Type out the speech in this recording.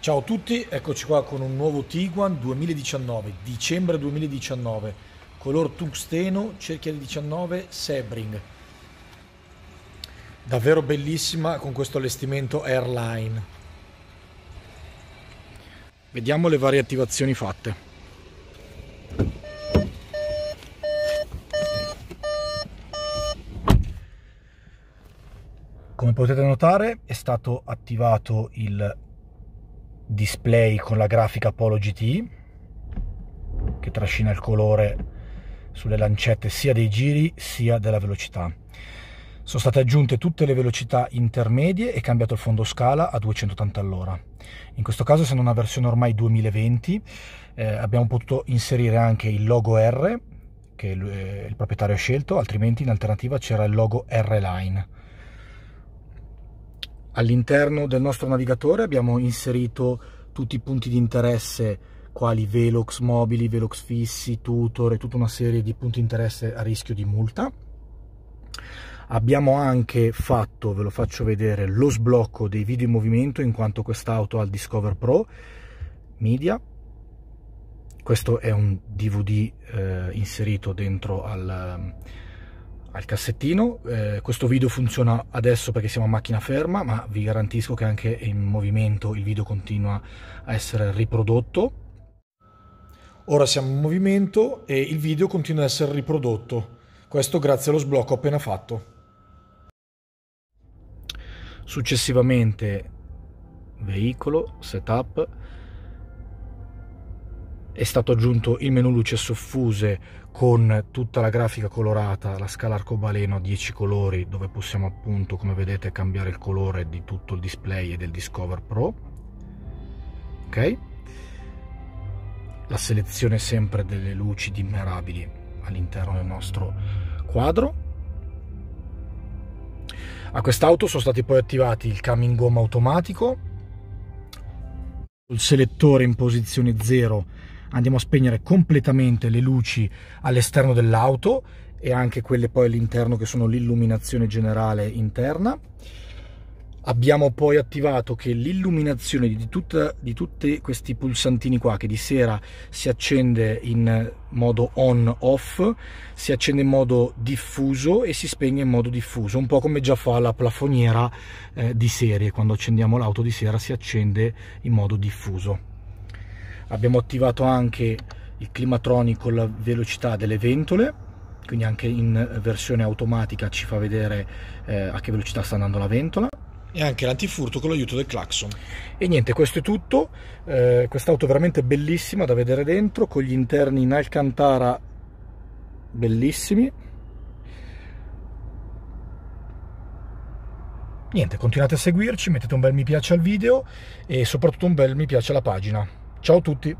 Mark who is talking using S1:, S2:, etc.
S1: Ciao a tutti, eccoci qua con un nuovo Tiguan 2019, dicembre 2019, color tungsteno, cerchia di 19, Sebring. Davvero bellissima con questo allestimento airline. Vediamo le varie attivazioni fatte. Come potete notare è stato attivato il display con la grafica Polo GT che trascina il colore sulle lancette sia dei giri sia della velocità. Sono state aggiunte tutte le velocità intermedie e cambiato il fondo scala a 280 all'ora. In questo caso, essendo una versione ormai 2020, eh, abbiamo potuto inserire anche il logo R che il, eh, il proprietario ha scelto, altrimenti in alternativa c'era il logo R-Line. All'interno del nostro navigatore abbiamo inserito tutti i punti di interesse quali velox mobili, velox fissi, tutor e tutta una serie di punti di interesse a rischio di multa. Abbiamo anche fatto, ve lo faccio vedere, lo sblocco dei video in movimento in quanto quest'auto ha il Discover Pro Media. Questo è un DVD eh, inserito dentro al, al cassettino. Eh, questo video funziona adesso perché siamo a macchina ferma, ma vi garantisco che anche in movimento il video continua a essere riprodotto. Ora siamo in movimento e il video continua ad essere riprodotto. Questo grazie allo sblocco appena fatto. Successivamente veicolo, setup, è stato aggiunto il menu luce soffuse con tutta la grafica colorata, la scala arcobaleno a 10 colori dove possiamo appunto come vedete cambiare il colore di tutto il display e del Discover Pro. Ok? La selezione sempre delle luci dimmerabili all'interno del nostro quadro. A quest'auto sono stati poi attivati il cam in gomma automatico, il selettore in posizione 0 andiamo a spegnere completamente le luci all'esterno dell'auto e anche quelle poi all'interno che sono l'illuminazione generale interna. Abbiamo poi attivato che l'illuminazione di, tutta, di tutti questi pulsantini qua, che di sera si accende in modo on-off, si accende in modo diffuso e si spegne in modo diffuso, un po' come già fa la plafoniera eh, di serie, quando accendiamo l'auto di sera si accende in modo diffuso abbiamo attivato anche il climatroni con la velocità delle ventole quindi anche in versione automatica ci fa vedere eh, a che velocità sta andando la ventola e anche l'antifurto con l'aiuto del clacson e niente questo è tutto eh, quest'auto è veramente bellissima da vedere dentro con gli interni in alcantara bellissimi niente continuate a seguirci mettete un bel mi piace al video e soprattutto un bel mi piace alla pagina Ciao a tutti!